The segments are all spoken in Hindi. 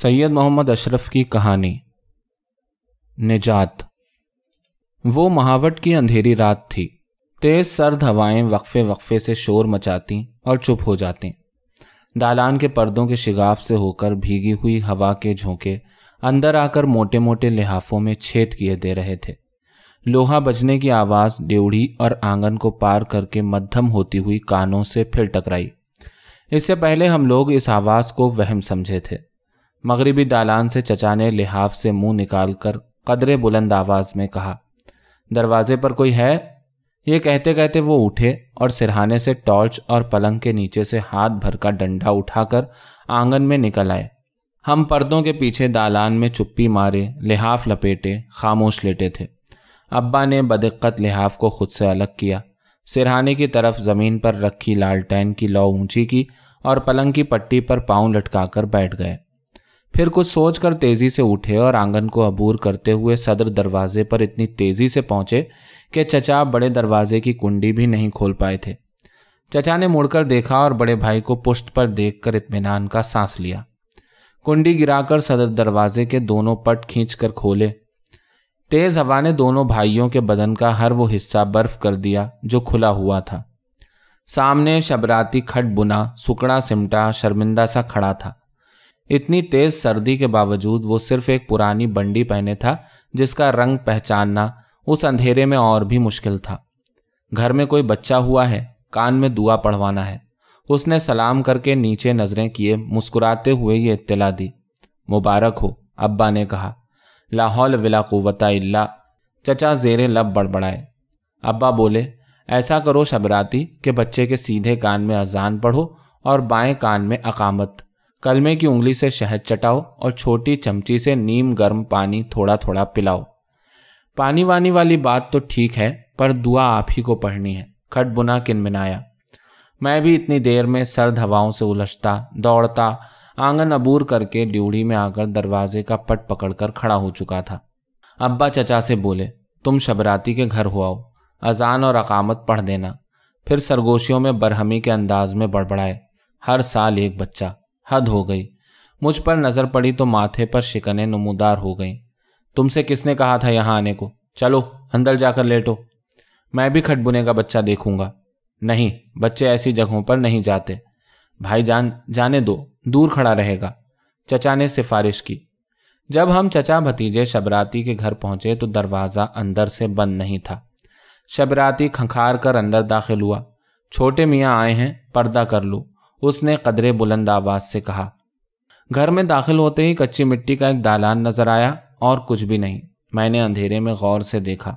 सैयद मोहम्मद अशरफ की कहानी निजात वो महावट की अंधेरी रात थी तेज सर्द हवाएं वक्फे वक्फे से शोर मचाती और चुप हो जाती दालान के पर्दों के शिगाफ से होकर भीगी हुई हवा के झोंके अंदर आकर मोटे मोटे लिहाफों में छेद किए दे रहे थे लोहा बजने की आवाज़ ड्योढ़ी और आंगन को पार करके मध्यम होती हुई कानों से फिर टकराई इससे पहले हम लोग इस आवाज़ को वहम समझे थे मगरबी दालान से चचा ने लिहाफ से मुंह निकालकर कदरे बुलंद आवाज में कहा दरवाजे पर कोई है ये कहते कहते वो उठे और सिरहाने से टॉर्च और पलंग के नीचे से हाथ भर का डंडा उठाकर आंगन में निकल आए हम पर्दों के पीछे दालान में चुप्पी मारे लिहाफ लपेटे खामोश लेटे थे अब्बा ने बदक्कत लिहाफ को खुद से अलग किया सिरहाने की तरफ ज़मीन पर रखी लालटेन की लौ ऊंची की और पलंग की पट्टी पर पांव लटकाकर बैठ गए फिर कुछ सोचकर तेजी से उठे और आंगन को अबूर करते हुए सदर दरवाजे पर इतनी तेजी से पहुंचे कि चचा बड़े दरवाजे की कुंडी भी नहीं खोल पाए थे चचा ने मुड़कर देखा और बड़े भाई को पुष्ट पर देखकर इतमान का सांस लिया कुंडी गिराकर सदर दरवाजे के दोनों पट कर खोले तेज हवा ने दोनों भाइयों के बदन का हर वो हिस्सा बर्फ कर दिया जो खुला हुआ था सामने शबराती खट बुना सुकड़ा सिमटा शर्मिंदा सा खड़ा था इतनी तेज सर्दी के बावजूद वो सिर्फ एक पुरानी बंडी पहने था जिसका रंग पहचानना उस अंधेरे में और भी मुश्किल था घर में कोई बच्चा हुआ है कान में दुआ पढ़वाना है उसने सलाम करके नीचे नजरें किए मुस्कुराते हुए ये इत्तला दी मुबारक हो अब्बा ने कहा लाहौल विला कुवता इल्ला चचा जेरे लब बड़बड़ाए अब्बा बोले ऐसा करो शबराती के बच्चे के सीधे कान में अजान पढ़ो और बाएं कान में अकामत कलमे की उंगली से शहद चटाओ और छोटी चमची से नीम गर्म पानी थोड़ा थोड़ा पिलाओ पानी वानी वाली बात तो ठीक है पर दुआ आप ही को पढ़नी है खटबुना किनमिनाया मैं भी इतनी देर में सर्द हवाओं से उलझता दौड़ता आंगन अबूर करके ड्यूढ़ी में आकर दरवाजे का पट पकड़कर खड़ा हो चुका था अब्बा चचा से बोले तुम शबराती के घर हो आओ अजान और अकामत पढ़ देना फिर सरगोशियों में बरहमी के अंदाज में बड़बड़ाए हर साल एक बच्चा हद हो गई मुझ पर नज़र पड़ी तो माथे पर शिकने नमूदार हो गई तुमसे किसने कहा था यहां आने को चलो अंदर जाकर लेटो मैं भी खटबुने का बच्चा देखूंगा नहीं बच्चे ऐसी जगहों पर नहीं जाते भाई जान जाने दो दूर खड़ा रहेगा चचा ने सिफारिश की जब हम चचा भतीजे शबराती के घर पहुंचे तो दरवाज़ा अंदर से बंद नहीं था शबराती खंखार कर अंदर दाखिल हुआ छोटे मियाँ आए हैं पर्दा कर लो उसने कदरे बुलंद आवाज से कहा घर में दाखिल होते ही कच्ची मिट्टी का एक दालान नजर आया और कुछ भी नहीं मैंने अंधेरे में गौर से देखा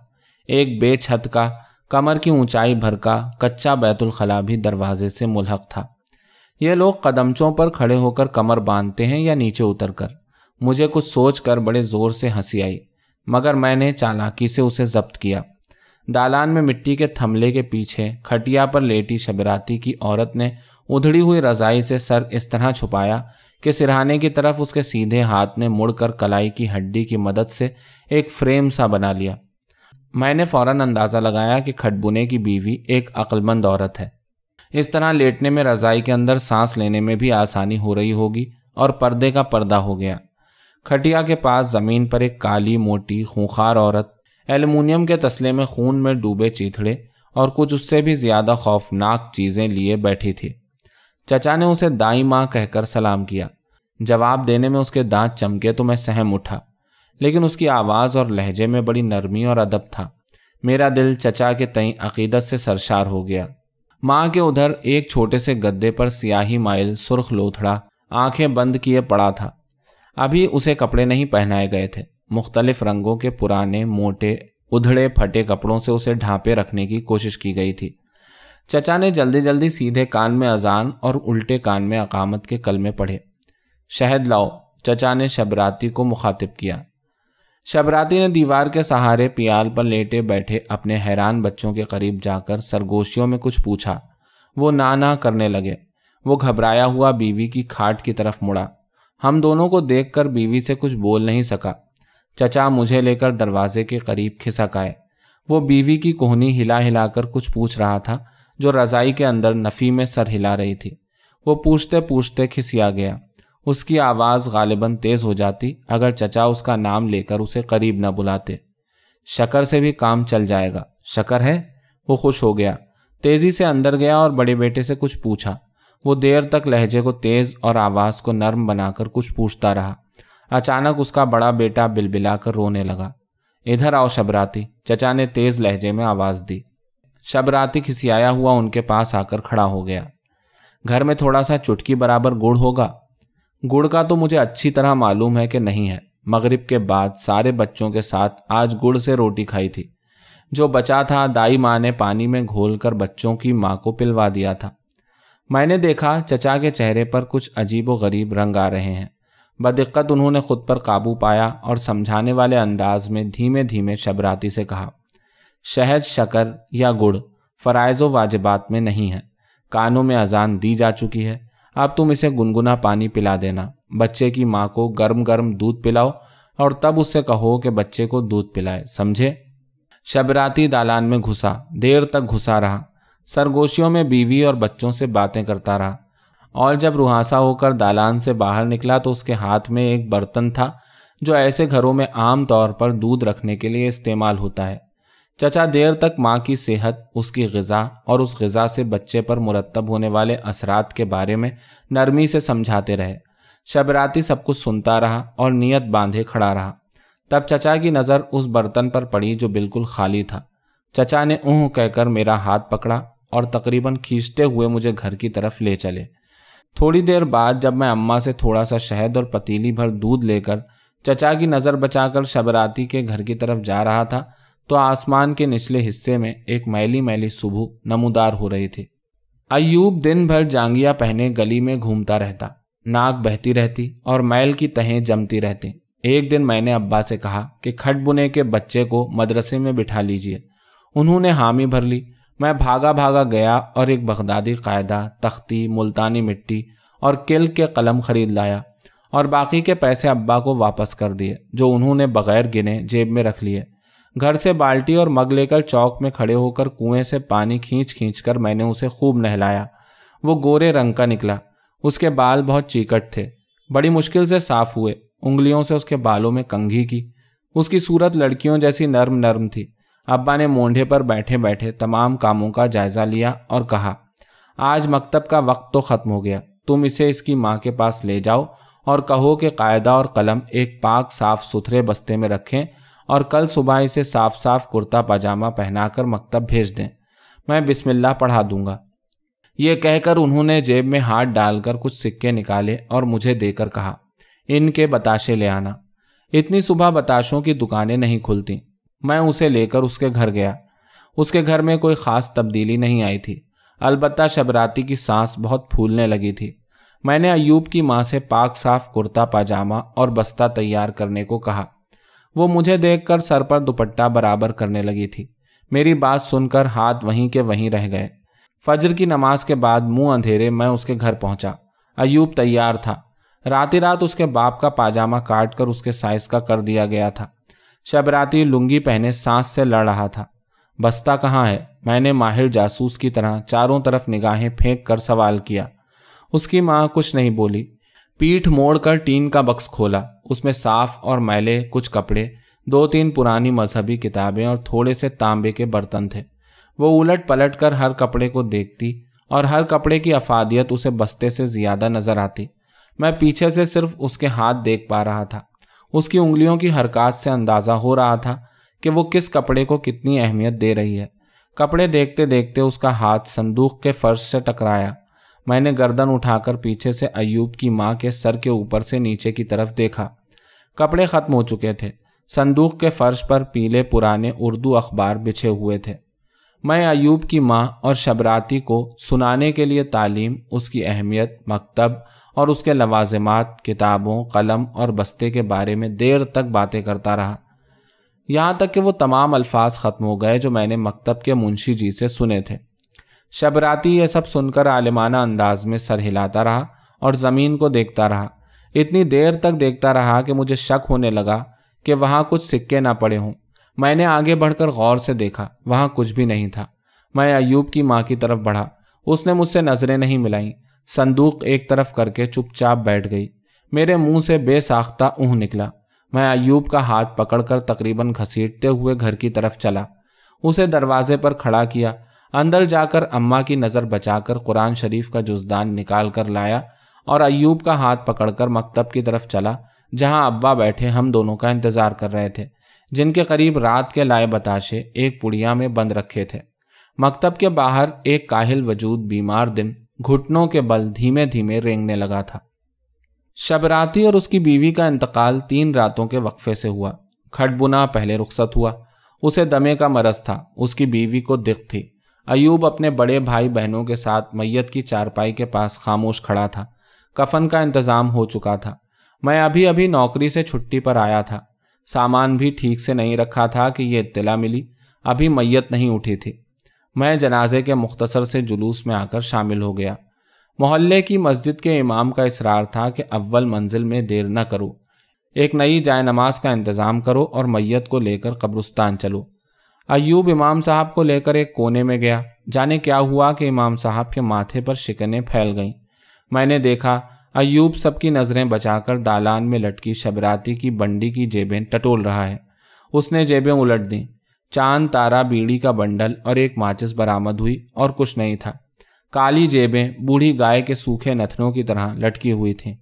एक बेछत का कमर की ऊंचाई भर का कच्चा बैतुल खला भी दरवाजे से मुलहक था ये लोग कदमचों पर खड़े होकर कमर बांधते हैं या नीचे उतर कर मुझे कुछ सोच कर बड़े ज़ोर से हंसी आई मगर मैंने चालाकी से उसे जब्त किया दालान में मिट्टी के थमले के पीछे खटिया पर लेटी शबराती की औरत ने उधड़ी हुई रजाई से सर इस तरह छुपाया कि सिरहाने की तरफ उसके सीधे हाथ ने मुड़कर कलाई की हड्डी की मदद से एक फ्रेम सा बना लिया मैंने फौरन अंदाज़ा लगाया कि खटबुने की बीवी एक अक्लमंद औरत है इस तरह लेटने में रजाई के अंदर सांस लेने में भी आसानी हो रही होगी और पर्दे का पर्दा हो गया खटिया के पास ज़मीन पर एक काली मोटी खूंखार औरत एल्यूमिनियम के तस्ले में खून में डूबे चीथड़े और कुछ उससे भी ज़्यादा खौफनाक चीज़ें लिए बैठी थी चचा ने उसे दाई माँ कहकर सलाम किया जवाब देने में उसके दांत चमके तो मैं सहम उठा लेकिन उसकी आवाज़ और लहजे में बड़ी नरमी और अदब था मेरा दिल चचा के तई अकीदत से सरशार हो गया माँ के उधर एक छोटे से गद्दे पर सियाही माइल सुर्ख लोथड़ा आंखें बंद किए पड़ा था अभी उसे कपड़े नहीं पहनाए गए थे मुख्तलिफ रंगों के पुराने मोटे उधड़े फटे कपड़ों से उसे ढांपे रखने की कोशिश की गई थी चचा ने जल्दी जल्दी सीधे कान में अजान और उल्टे कान में अकामत के कलमे पढ़े शहद लाओ चचा ने शबराती को मुखातिब किया शबराती ने दीवार के सहारे पियाल पर लेटे बैठे अपने हैरान बच्चों के करीब जाकर सरगोशियों में कुछ पूछा वो ना ना करने लगे वो घबराया हुआ बीवी की खाट की तरफ मुड़ा हम दोनों को देखकर बीवी से कुछ बोल नहीं सका चचा मुझे लेकर दरवाजे के करीब खिसक आए वो बीवी की कोहनी हिला हिलाकर कुछ पूछ रहा था जो रजाई के अंदर नफ़ी में सर हिला रही थी वो पूछते पूछते खिसिया गया उसकी आवाज़ गालिबा तेज़ हो जाती अगर चचा उसका नाम लेकर उसे करीब न बुलाते शकर से भी काम चल जाएगा शकर है वो खुश हो गया तेज़ी से अंदर गया और बड़े बेटे से कुछ पूछा वो देर तक लहजे को तेज़ और आवाज़ को नर्म बनाकर कुछ पूछता रहा अचानक उसका बड़ा बेटा बिलबिलाकर रोने लगा इधर आओ शबराती चचा ने तेज़ लहजे में आवाज़ दी शबराती आया हुआ उनके पास आकर खड़ा हो गया घर में थोड़ा सा चुटकी बराबर गुड़ होगा गुड़ का तो मुझे अच्छी तरह मालूम है कि नहीं है मगरिब के बाद सारे बच्चों के साथ आज गुड़ से रोटी खाई थी जो बचा था दाई माँ ने पानी में घोलकर बच्चों की माँ को पिलवा दिया था मैंने देखा चचा के चेहरे पर कुछ अजीब व गरीब रंग आ रहे हैं बदिक्कत उन्होंने खुद पर काबू पाया और समझाने वाले अंदाज में धीमे धीमे शबराती से कहा शहद शकर या गुड़ फ़राइज़ वाजिबात में नहीं है कानों में अजान दी जा चुकी है अब तुम इसे गुनगुना पानी पिला देना बच्चे की माँ को गर्म गर्म दूध पिलाओ और तब उससे कहो कि बच्चे को दूध पिलाए समझे शबराती दालान में घुसा देर तक घुसा रहा सरगोशियों में बीवी और बच्चों से बातें करता रहा और जब रुहासा होकर दालान से बाहर निकला तो उसके हाथ में एक बर्तन था जो ऐसे घरों में आम तौर पर दूध रखने के लिए इस्तेमाल होता है चचा देर तक माँ की सेहत उसकी गज़ा और उस गज़ा से बच्चे पर मुरतब होने वाले असरात के बारे में नरमी से समझाते रहे शबराती सब कुछ सुनता रहा और नियत बांधे खड़ा रहा तब चचा की नज़र उस बर्तन पर पड़ी जो बिल्कुल खाली था चचा ने ऊँह कहकर मेरा हाथ पकड़ा और तकरीबन खींचते हुए मुझे घर की तरफ ले चले थोड़ी देर बाद जब मैं अम्मा से थोड़ा सा शहद और पतीली भर दूध लेकर चचा की नज़र बचाकर शबराती के घर की तरफ जा रहा था तो आसमान के निचले हिस्से में एक मैली मैली सुबह नमोदार हो रही थी अयूब दिन भर जांगिया पहने गली में घूमता रहता नाक बहती रहती और मैल की तहें जमती रहती एक दिन मैंने अब्बा से कहा कि खट बुने के बच्चे को मदरसे में बिठा लीजिए उन्होंने हामी भर ली मैं भागा भागा गया और एक बगदादी कायदा तख्ती मुल्तानी मिट्टी और किल के कलम खरीद लाया और बाकी के पैसे अब्बा को वापस कर दिए जो उन्होंने बगैर गिने जेब में रख लिए घर से बाल्टी और मग लेकर चौक में खड़े होकर कुएं से पानी खींच खींच कर मैंने उसे खूब नहलाया वो गोरे रंग का निकला उसके बाल बहुत चीकट थे बड़ी मुश्किल से साफ हुए उंगलियों से उसके बालों में कंघी की उसकी सूरत लड़कियों जैसी नर्म नर्म थी अब्बा ने मोंढे पर बैठे बैठे तमाम कामों का जायजा लिया और कहा आज मकतब का वक्त तो ख़त्म हो गया तुम इसे इसकी माँ के पास ले जाओ और कहो कि कायदा और कलम एक पाक साफ सुथरे बस्ते में रखें और कल सुबह इसे साफ साफ कुर्ता पाजामा पहनाकर मकतब भेज दें मैं बिस्मिल्लाह पढ़ा दूंगा ये कहकर उन्होंने जेब में हाथ डालकर कुछ सिक्के निकाले और मुझे देकर कहा इनके बताशे ले आना इतनी सुबह बताशों की दुकानें नहीं खुलती मैं उसे लेकर उसके घर गया उसके घर में कोई ख़ास तब्दीली नहीं आई थी अलबत्ता शबराती की सांस बहुत फूलने लगी थी मैंने अयूब की माँ से पाक साफ कुर्ता पाजामा और बस्ता तैयार करने को कहा वो मुझे देखकर सर पर दुपट्टा बराबर करने लगी थी मेरी बात सुनकर हाथ वहीं के वहीं रह गए फजर की नमाज के बाद मुंह अंधेरे मैं उसके घर पहुंचा अयूब तैयार था राती रात उसके बाप का पाजामा काट कर उसके साइज का कर दिया गया था शबराती लुंगी पहने सांस से लड़ रहा था बस्ता कहाँ है मैंने माहिर जासूस की तरह चारों तरफ निगाहें फेंक कर सवाल किया उसकी माँ कुछ नहीं बोली पीठ मोड़कर टीन का बक्स खोला उसमें साफ और मैले कुछ कपड़े दो तीन पुरानी मजहबी किताबें और थोड़े से तांबे के बर्तन थे वो उलट पलट कर हर कपड़े को देखती और हर कपड़े की अफादियत उसे बस्ते से ज़्यादा नज़र आती मैं पीछे से सिर्फ उसके हाथ देख पा रहा था उसकी उंगलियों की हरकत से अंदाज़ा हो रहा था कि वो किस कपड़े को कितनी अहमियत दे रही है कपड़े देखते देखते उसका हाथ संदूक के फर्श से टकराया मैंने गर्दन उठाकर पीछे से अयूब की माँ के सर के ऊपर से नीचे की तरफ देखा कपड़े ख़त्म हो चुके थे संदूक के फर्श पर पीले पुराने उर्दू अखबार बिछे हुए थे मैं अयूब की माँ और शबराती को सुनाने के लिए तालीम उसकी अहमियत मकतब और उसके लवाजमात किताबों कलम और बस्ते के बारे में देर तक बातें करता रहा यहाँ तक कि वो तमाम अल्फाज ख़त्म हो गए जो मैंने मकतब के मुंशी जी से सुने थे शबराती यह सब सुनकर आलिमाना अंदाज में सर हिलाता रहा और ज़मीन को देखता रहा इतनी देर तक देखता रहा कि मुझे शक होने लगा कि वहाँ कुछ सिक्के ना पड़े हों मैंने आगे बढ़कर गौर से देखा वहाँ कुछ भी नहीं था मैं अयूब की माँ की तरफ बढ़ा उसने मुझसे नज़रें नहीं मिलाईं संदूक एक तरफ करके चुपचाप बैठ गई मेरे मुंह से बेसाख्ता ऊँह निकला मैं अयूब का हाथ पकड़कर तकरीबन घसीटते हुए घर की तरफ चला उसे दरवाजे पर खड़ा किया अंदर जाकर अम्मा की नज़र बचाकर कुरान शरीफ का जुजदान निकाल कर लाया और अयूब का हाथ पकड़कर मकतब की तरफ चला जहां अब्बा बैठे हम दोनों का इंतज़ार कर रहे थे जिनके करीब रात के लाए बताशे एक पुड़िया में बंद रखे थे मकतब के बाहर एक काहिल वजूद बीमार दिन घुटनों के बल धीमे धीमे रेंगने लगा था शबराती और उसकी बीवी का इंतकाल तीन रातों के वक्फे से हुआ खटबुना पहले रुखसत हुआ उसे दमे का मरज था उसकी बीवी को दिख थी अयूब अपने बड़े भाई बहनों के साथ मैयत की चारपाई के पास खामोश खड़ा था कफन का इंतज़ाम हो चुका था मैं अभी अभी नौकरी से छुट्टी पर आया था सामान भी ठीक से नहीं रखा था कि यह इतला मिली अभी मैयत नहीं उठी थी मैं जनाजे के मुख्तसर से जुलूस में आकर शामिल हो गया मोहल्ले की मस्जिद के इमाम का इसरार था कि अव्वल मंजिल में देर न करो एक नई जाय नमाज का इंतज़ाम करो और मैयत को लेकर कब्रस्तान चलो अयूब इमाम साहब को लेकर एक कोने में गया जाने क्या हुआ कि इमाम साहब के माथे पर शिकने फैल गईं मैंने देखा अयूब सबकी नज़रें बचाकर दालान में लटकी शबराती की बंडी की जेबें टटोल रहा है उसने जेबें उलट दीं चांद तारा बीड़ी का बंडल और एक माचिस बरामद हुई और कुछ नहीं था काली जेबें बूढ़ी गाय के सूखे नथनों की तरह लटकी हुई थीं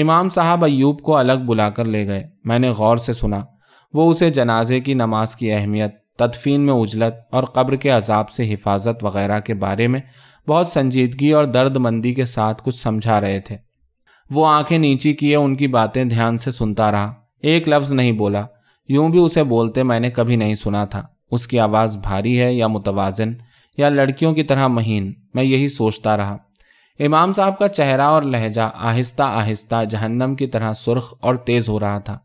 इमाम साहब अयूब को अलग बुलाकर ले गए मैंने गौर से सुना वो उसे जनाजे की नमाज की अहमियत तदफीन में उजलत और कब्र के अजाब से हिफाजत वगैरह के बारे में बहुत संजीदगी और दर्दमंदी के साथ कुछ समझा रहे थे वो आंखें नीची किए उनकी बातें ध्यान से सुनता रहा एक लफ्ज़ नहीं बोला यूं भी उसे बोलते मैंने कभी नहीं सुना था उसकी आवाज़ भारी है या मुतवाजन या लड़कियों की तरह महीन मैं यही सोचता रहा इमाम साहब का चेहरा और लहजा आहिस्ता आहिस्ता जहन्नम की तरह सुर्ख और तेज़ हो रहा था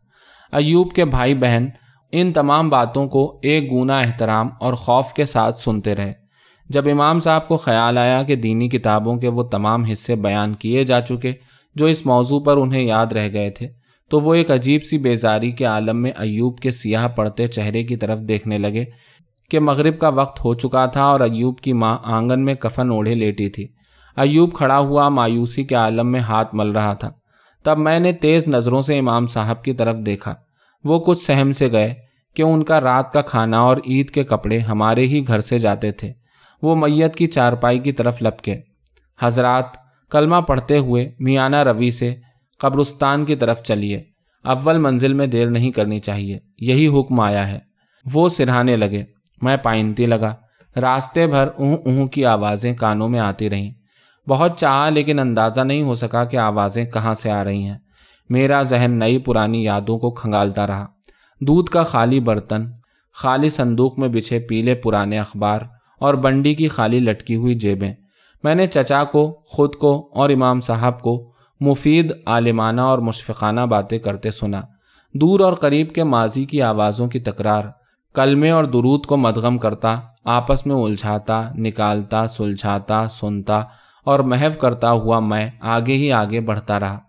अयूब के भाई बहन इन तमाम बातों को एक गुना एहतराम और खौफ के साथ सुनते रहे जब इमाम साहब को ख्याल आया कि दीनी किताबों के वो तमाम हिस्से बयान किए जा चुके जो इस मौजू पर उन्हें याद रह गए थे तो वो एक अजीब सी बेजारी के आलम में अयूब के सियाह पड़ते चेहरे की तरफ देखने लगे कि मगरिब का वक्त हो चुका था और अयूब की माँ आंगन में कफन ओढ़े लेटी थी अयूब खड़ा हुआ मायूसी के आलम में हाथ मल रहा था तब मैंने तेज़ नज़रों से इमाम साहब की तरफ देखा वो कुछ सहम से गए क्यों उनका रात का खाना और ईद के कपड़े हमारे ही घर से जाते थे वो मैयत की चारपाई की तरफ लपके हजरात कलमा पढ़ते हुए मियाना रवि से कब्रस्तान की तरफ चलिए अव्वल मंजिल में देर नहीं करनी चाहिए यही हुक्म आया है वो सिरहाने लगे मैं पाइनती लगा रास्ते भर ऊँह ऊँह की आवाज़ें कानों में आती रहीं बहुत चाहा लेकिन अंदाज़ा नहीं हो सका कि आवाज़ें कहाँ से आ रही हैं मेरा जहन नई पुरानी यादों को खंगालता रहा दूध का खाली बर्तन खाली संदूक में बिछे पीले पुराने अखबार और बंडी की खाली लटकी हुई जेबें मैंने चचा को खुद को और इमाम साहब को मुफीद आलिमाना और मुशफ़ाना बातें करते सुना दूर और करीब के माजी की आवाज़ों की तकरार कलमे और दुरूद को मदगम करता आपस में उलझाता निकालता सुलझाता सुनता और महव करता हुआ मैं आगे ही आगे बढ़ता रहा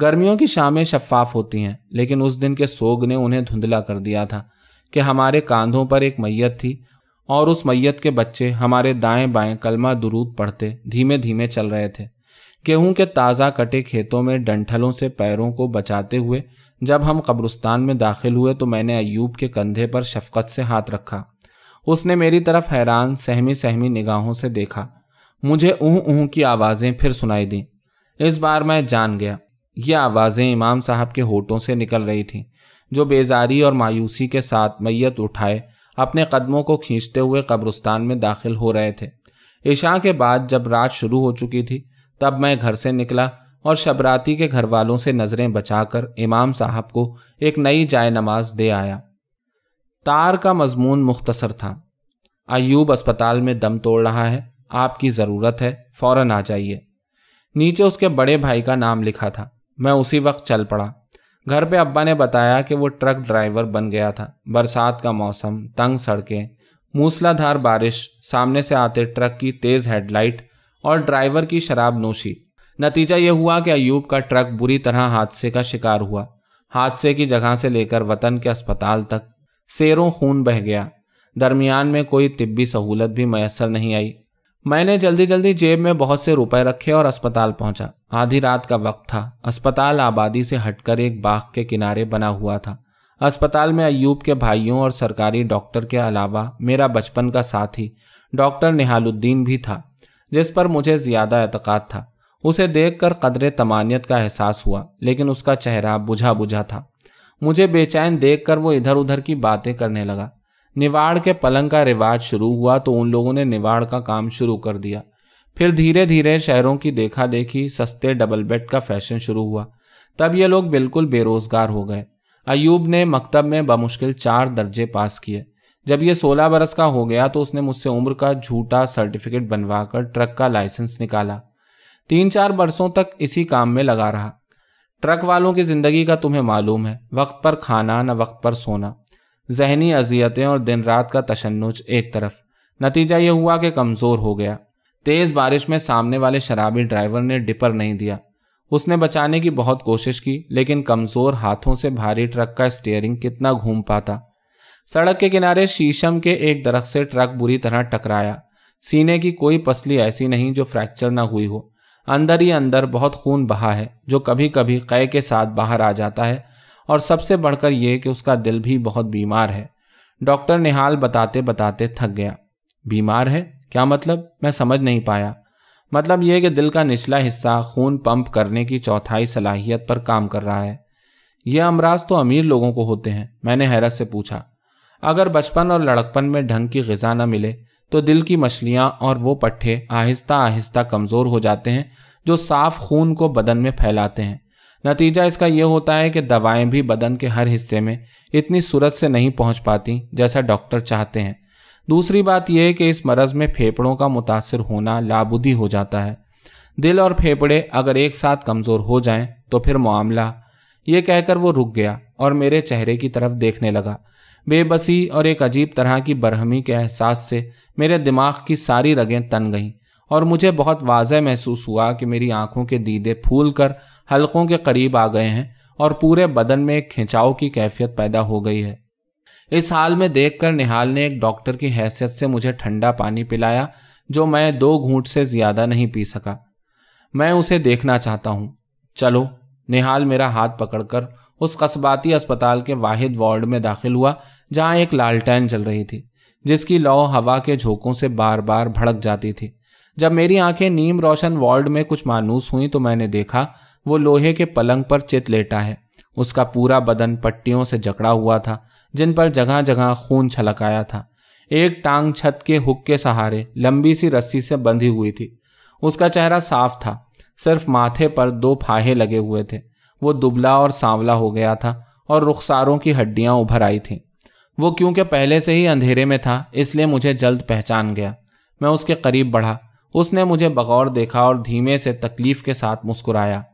गर्मियों की शामें शफाफ होती हैं लेकिन उस दिन के सोग ने उन्हें धुंधला कर दिया था कि हमारे कांधों पर एक मैयत थी और उस मैयत के बच्चे हमारे दाएं बाएं कलमा दुरूद पढ़ते धीमे धीमे चल रहे थे गेहूं के ताज़ा कटे खेतों में डंठलों से पैरों को बचाते हुए जब हम कब्रस्तान में दाखिल हुए तो मैंने अयूब के कंधे पर शफकत से हाथ रखा उसने मेरी तरफ हैरान सहमी सहमी निगाहों से देखा मुझे ऊँह ऊँ की आवाज़ें फिर सुनाई दी इस बार मैं जान गया ये आवाज़ें इमाम साहब के होठों से निकल रही थीं जो बेजारी और मायूसी के साथ मैयत उठाए अपने कदमों को खींचते हुए कब्रिस्तान में दाखिल हो रहे थे ईशा के बाद जब रात शुरू हो चुकी थी तब मैं घर से निकला और शबराती के घर वालों से नज़रें बचाकर इमाम साहब को एक नई जाय नमाज दे आया तार का मजमून मुख्तसर था अयूब अस्पताल में दम तोड़ रहा है आपकी ज़रूरत है फ़ौरन आ जाइए नीचे उसके बड़े भाई का नाम लिखा था मैं उसी वक्त चल पड़ा घर पे अब्बा ने बताया कि वो ट्रक ड्राइवर बन गया था बरसात का मौसम तंग सड़कें मूसलाधार बारिश सामने से आते ट्रक की तेज़ हेडलाइट और ड्राइवर की शराब नोशी नतीजा ये हुआ कि अयूब का ट्रक बुरी तरह हादसे का शिकार हुआ हादसे की जगह से लेकर वतन के अस्पताल तक शेरों खून बह गया दरमियान में कोई तिब्बी सहूलत भी मैसर नहीं आई मैंने जल्दी जल्दी जेब में बहुत से रुपए रखे और अस्पताल पहुंचा आधी रात का वक्त था अस्पताल आबादी से हटकर एक बाग के किनारे बना हुआ था अस्पताल में अयूब के भाइयों और सरकारी डॉक्टर के अलावा मेरा बचपन का साथी डॉक्टर निहालुद्दीन भी था जिस पर मुझे ज़्यादा एतक़ाद था उसे देख कर कदर तमानियत का एहसास हुआ लेकिन उसका चेहरा बुझा बुझा था मुझे बेचैन देख कर वो इधर उधर की बातें करने लगा निवाड़ के पलंग का रिवाज शुरू हुआ तो उन लोगों ने निवाड़ का काम शुरू कर दिया फिर धीरे धीरे शहरों की देखा देखी सस्ते डबल बेड का फैशन शुरू हुआ तब ये लोग बिल्कुल बेरोजगार हो गए अयूब ने मकतब में बमुश्किल चार दर्जे पास किए जब ये सोलह बरस का हो गया तो उसने मुझसे उम्र का झूठा सर्टिफिकेट बनवाकर ट्रक का लाइसेंस निकाला तीन चार बरसों तक इसी काम में लगा रहा ट्रक वालों की ज़िंदगी का तुम्हें मालूम है वक्त पर खाना न वक्त पर सोना जहनी अजियतें और दिन रात का तशनुज एक तरफ नतीजा ये हुआ कि कमज़ोर हो गया तेज़ बारिश में सामने वाले शराबी ड्राइवर ने डिपर नहीं दिया उसने बचाने की बहुत कोशिश की लेकिन कमज़ोर हाथों से भारी ट्रक का स्टीयरिंग कितना घूम पाता सड़क के किनारे शीशम के एक दरख्त से ट्रक बुरी तरह टकराया सीने की कोई पसली ऐसी नहीं जो फ्रैक्चर ना हुई हो अंदर ही अंदर बहुत खून बहा है जो कभी कभी कै के साथ बाहर आ जाता है और सबसे बढ़कर यह कि उसका दिल भी बहुत बीमार है डॉक्टर निहाल बताते बताते थक गया बीमार है क्या मतलब मैं समझ नहीं पाया मतलब यह कि दिल का निचला हिस्सा खून पंप करने की चौथाई सलाहियत पर काम कर रहा है यह अमराज तो अमीर लोगों को होते हैं मैंने हैरत से पूछा अगर बचपन और लड़कपन में ढंग की गज़ा न मिले तो दिल की मछलियां और वो पट्टे आहिस्ता आहिस्ता कमज़ोर हो जाते हैं जो साफ खून को बदन में फैलाते हैं नतीजा इसका यह होता है कि दवाएं भी बदन के हर हिस्से में इतनी सूरत से नहीं पहुंच पाती जैसा डॉक्टर चाहते हैं दूसरी बात यह है कि इस मरज़ में फेफड़ों का मुतासर होना लाबुदी हो जाता है दिल और फेफड़े अगर एक साथ कमज़ोर हो जाएं तो फिर मामला ये कहकर वो रुक गया और मेरे चेहरे की तरफ देखने लगा बेबसी और एक अजीब तरह की बरहमी के एहसास से मेरे दिमाग की सारी रगें तन गईं और मुझे बहुत वाजह महसूस हुआ कि मेरी आंखों के दीदे फूल कर हलकों के करीब आ गए हैं और पूरे बदन में एक खिंचाव की कैफियत पैदा हो गई है इस हाल में देखकर निहाल ने एक डॉक्टर की हैसियत से मुझे ठंडा पानी पिलाया जो मैं दो घूंट से ज्यादा नहीं पी सका मैं उसे देखना चाहता हूँ चलो निहाल मेरा हाथ पकड़कर उस कस्बाती अस्पताल के वाहिद वार्ड में दाखिल हुआ जहाँ एक लालटेन चल रही थी जिसकी लौ हवा के झोंकों से बार बार भड़क जाती थी जब मेरी आंखें नीम रोशन वार्ड में कुछ मानूस हुई तो मैंने देखा वो लोहे के पलंग पर चित लेटा है उसका पूरा बदन पट्टियों से जकड़ा हुआ था जिन पर जगह जगह खून छलकाया था एक टांग छत के हुक के सहारे लंबी सी रस्सी से बंधी हुई थी उसका चेहरा साफ था सिर्फ माथे पर दो फाहे लगे हुए थे वो दुबला और सांवला हो गया था और रुखसारों की हड्डियां उभर आई थीं वो क्योंकि पहले से ही अंधेरे में था इसलिए मुझे जल्द पहचान गया मैं उसके करीब बढ़ा उसने मुझे बगौर देखा और धीमे से तकलीफ के साथ मुस्कुराया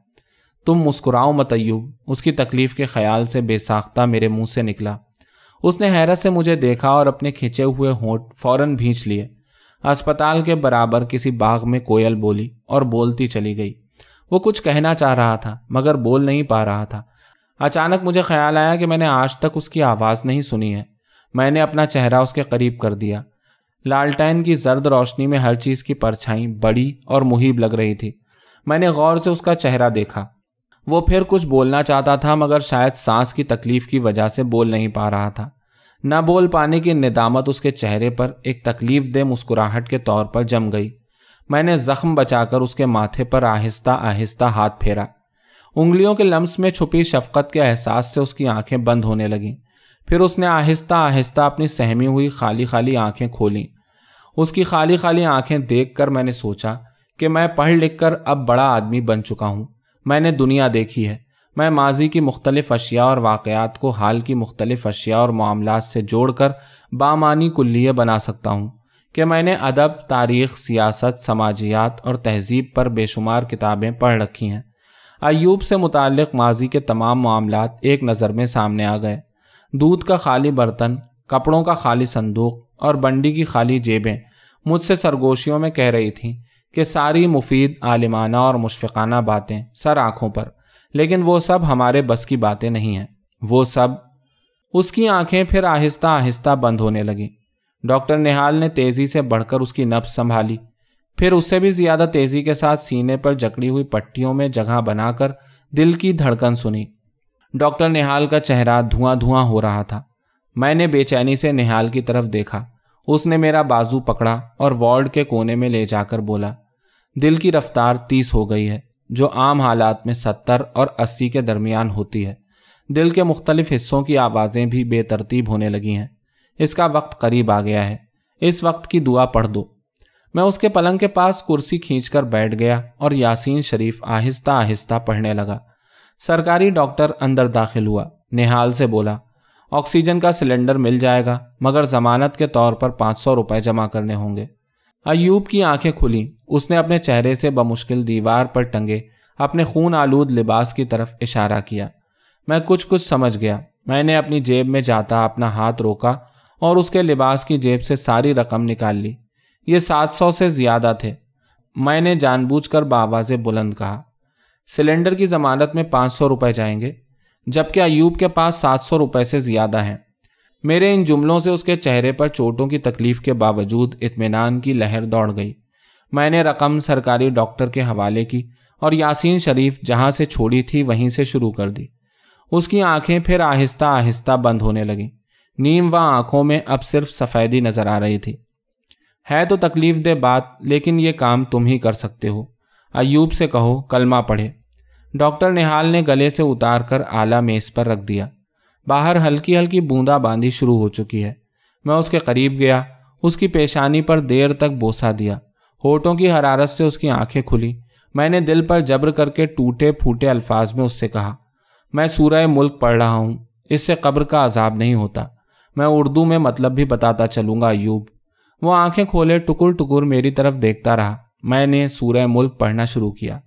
तुम मुस्कुराओ मत अयूब उसकी तकलीफ के ख्याल से बेसाख्ता मेरे मुंह से निकला उसने हैरत से मुझे देखा और अपने खिंचे हुए होंठ फौरन भींच लिए अस्पताल के बराबर किसी बाग में कोयल बोली और बोलती चली गई वो कुछ कहना चाह रहा था मगर बोल नहीं पा रहा था अचानक मुझे ख्याल आया कि मैंने आज तक उसकी आवाज़ नहीं सुनी है मैंने अपना चेहरा उसके करीब कर दिया लालटेन की जर्द रोशनी में हर चीज़ की परछाई बड़ी और मुहिब लग रही थी मैंने गौर से उसका चेहरा देखा वो फिर कुछ बोलना चाहता था मगर शायद सांस की तकलीफ की वजह से बोल नहीं पा रहा था न बोल पाने की निदामत उसके चेहरे पर एक तकलीफ दे मुस्कुराहट के तौर पर जम गई मैंने जख्म बचाकर उसके माथे पर आहिस्ता आहिस्ता हाथ फेरा उंगलियों के लम्स में छुपी शफकत के एहसास से उसकी आंखें बंद होने लगीं फिर उसने आहिस्ता आहिस्ता अपनी सहमी हुई खाली खाली आंखें खोलीं उसकी खाली खाली आंखें देखकर मैंने सोचा कि मैं पढ़ लिख कर अब बड़ा आदमी बन चुका हूँ मैंने दुनिया देखी है मैं माजी की मुख्तलिफ अशिया और वाक़ात को हाल की मुख्तलिफ अशिया और मामला से जोड़ कर बामानी कुल्लिये बना सकता हूँ कि मैंने अदब तारीख सियासत समाजियात और तहजीब पर बेशुमार किताबें पढ़ रखी हैं अयूब से मुतक़ माजी के तमाम मामला एक नज़र में सामने आ गए दूध का खाली बर्तन कपड़ों का खाली संदूक और बंडी की खाली जेबें मुझसे सरगोशियों में कह रही थीं कि सारी मुफीद आलिमाना और मुशफ़ाना बातें सर आँखों पर लेकिन वो सब हमारे बस की बातें नहीं हैं वो सब उसकी आँखें फिर आहिस्ता आहिस्ता बंद होने लगी डॉक्टर निहाल ने तेज़ी से बढ़कर उसकी नब्स संभाली फिर उससे भी ज़्यादा तेज़ी के साथ सीने पर जकड़ी हुई पट्टियों में जगह बनाकर दिल की धड़कन सुनी डॉक्टर निहाल का चेहरा धुआं धुआं हो रहा था मैंने बेचैनी से निहाल की तरफ देखा उसने मेरा बाजू पकड़ा और वार्ड के कोने में ले जाकर बोला दिल की रफ्तार तीस हो गई है जो आम हालात में सत्तर और अस्सी के दरमियान होती है दिल के मुख्तलिफ हिस्सों की आवाज़ें भी बेतरतीब होने लगी हैं इसका वक्त करीब आ गया है इस वक्त की दुआ पढ़ दो मैं उसके पलंग के पास कुर्सी खींचकर बैठ गया और यासीन शरीफ आहिस्ता आहिस्ता पढ़ने लगा सरकारी डॉक्टर अंदर दाखिल हुआ निहाल से बोला ऑक्सीजन का सिलेंडर मिल जाएगा मगर जमानत के तौर पर पाँच सौ रुपये जमा करने होंगे अयूब की आंखें खुली उसने अपने चेहरे से बमुश्किल दीवार पर टंगे अपने खून आलूद लिबास की तरफ इशारा किया मैं कुछ कुछ समझ गया मैंने अपनी जेब में जाता अपना हाथ रोका और उसके लिबास की जेब से सारी रकम निकाल ली ये सात सौ से ज़्यादा थे मैंने जानबूझ बाबा से बुलंद कहा सिलेंडर की ज़मानत में पाँच सौ रुपये जाएंगे जबकि अयूब के पास सात सौ रुपये से ज़्यादा हैं मेरे इन जुमलों से उसके चेहरे पर चोटों की तकलीफ के बावजूद इतमान की लहर दौड़ गई मैंने रकम सरकारी डॉक्टर के हवाले की और यासीन शरीफ जहाँ से छोड़ी थी वहीं से शुरू कर दी उसकी आंखें फिर आहिस्ता आहिस्ता बंद होने लगीं नीम व आंखों में अब सिर्फ सफ़ेदी नज़र आ रही थी है तो तकलीफ दे बात लेकिन ये काम तुम ही कर सकते हो अयूब से कहो कलमा पढ़े डॉक्टर निहाल ने गले से उतार कर आला मेज पर रख दिया बाहर हल्की हल्की बूंदा बांदी शुरू हो चुकी है मैं उसके करीब गया उसकी पेशानी पर देर तक बोसा दिया होठों की हरारत से उसकी आंखें खुली मैंने दिल पर जबर करके टूटे फूटे अल्फाज में उससे कहा मैं सूरह मुल्क पढ़ रहा हूँ इससे कब्र का अजाब नहीं होता मैं उर्दू में मतलब भी बताता चलूंगा अयूब वो आंखें खोले टुकुर टुकुर मेरी तरफ देखता रहा मैंने सूरह मुल्क पढ़ना शुरू किया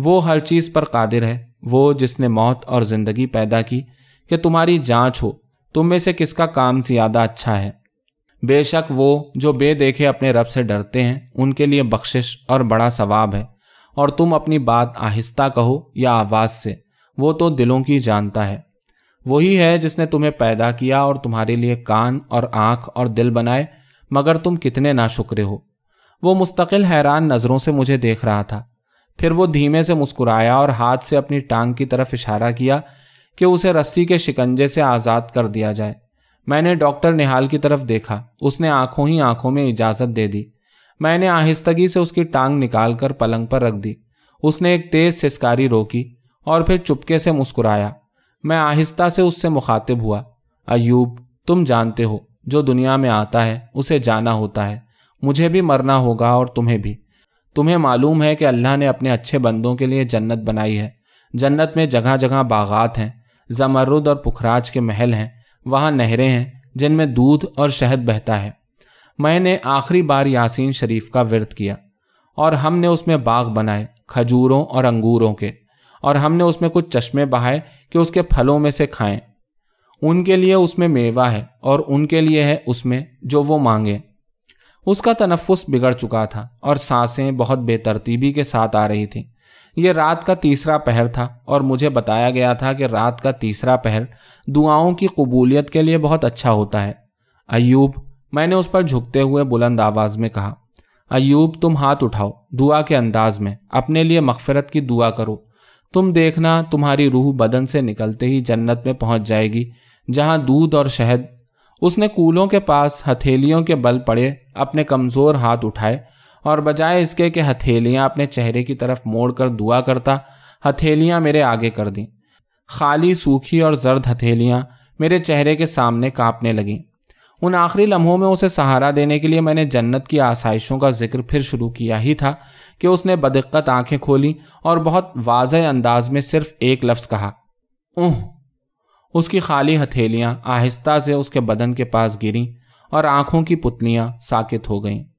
वो हर चीज़ पर कादिर है वो जिसने मौत और ज़िंदगी पैदा की कि तुम्हारी जांच हो तुम में से किसका काम ज़्यादा अच्छा है बेशक वो जो बेदेखे अपने रब से डरते हैं उनके लिए बख्शिश और बड़ा सवाब है और तुम अपनी बात आहिस्ता कहो या आवाज़ से वो तो दिलों की जानता है वही है जिसने तुम्हें पैदा किया और तुम्हारे लिए कान और आँख और दिल बनाए मगर तुम कितने नाशुक्र हो वो मुस्तकिल हैरान नज़रों से मुझे देख रहा था फिर वो धीमे से मुस्कुराया और हाथ से अपनी टांग की तरफ इशारा किया कि उसे रस्सी के शिकंजे से आज़ाद कर दिया जाए मैंने डॉक्टर निहाल की तरफ देखा उसने आंखों ही आंखों में इजाज़त दे दी मैंने आहिस्तगी से उसकी टांग निकाल कर पलंग पर रख दी उसने एक तेज़ सिस्कारी रोकी और फिर चुपके से मुस्कुराया मैं आहिस्ता से उससे मुखातिब हुआ अयूब तुम जानते हो जो दुनिया में आता है उसे जाना होता है मुझे भी मरना होगा और तुम्हें भी तुम्हें मालूम है कि अल्लाह ने अपने अच्छे बंदों के लिए जन्नत बनाई है जन्नत में जगह जगह बागात हैं जमरुद और पुखराज के महल हैं वहाँ नहरें हैं जिनमें दूध और शहद बहता है मैंने आखिरी बार यासीन शरीफ का व्रत किया और हमने उसमें बाग बनाए खजूरों और अंगूरों के और हमने उसमें कुछ चश्मे बहाए कि उसके फलों में से खाएं उनके लिए उसमें मेवा है और उनके लिए है उसमें जो वो मांगें उसका तनफुस बिगड़ चुका था और सांसें बहुत बेतरतीबी के साथ आ रही थीं यह रात का तीसरा पहर था और मुझे बताया गया था कि रात का तीसरा पहर दुआओं की कबूलियत के लिए बहुत अच्छा होता है अयूब मैंने उस पर झुकते हुए बुलंद आवाज़ में कहा अयूब तुम हाथ उठाओ दुआ के अंदाज में अपने लिए मगफरत की दुआ करो तुम देखना तुम्हारी रूह बदन से निकलते ही जन्नत में पहुंच जाएगी जहां दूध और शहद उसने कूलों के पास हथेलियों के बल पड़े अपने कमज़ोर हाथ उठाए और बजाय इसके कि हथेलियाँ अपने चेहरे की तरफ मोड़ कर दुआ करता हथेलियाँ मेरे आगे कर दीं खाली सूखी और जर्द हथेलियाँ मेरे चेहरे के सामने कांपने लगीं उन आखिरी लम्हों में उसे सहारा देने के लिए मैंने जन्नत की आसाइशों का जिक्र फिर शुरू किया ही था कि उसने बदक्क़त आंखें खोली और बहुत वाज अंदाज में सिर्फ एक लफ्ज़ कहा ऊह उसकी खाली हथेलियां आहिस्ता से उसके बदन के पास गिरी और आंखों की पुतलियां साकित हो गईं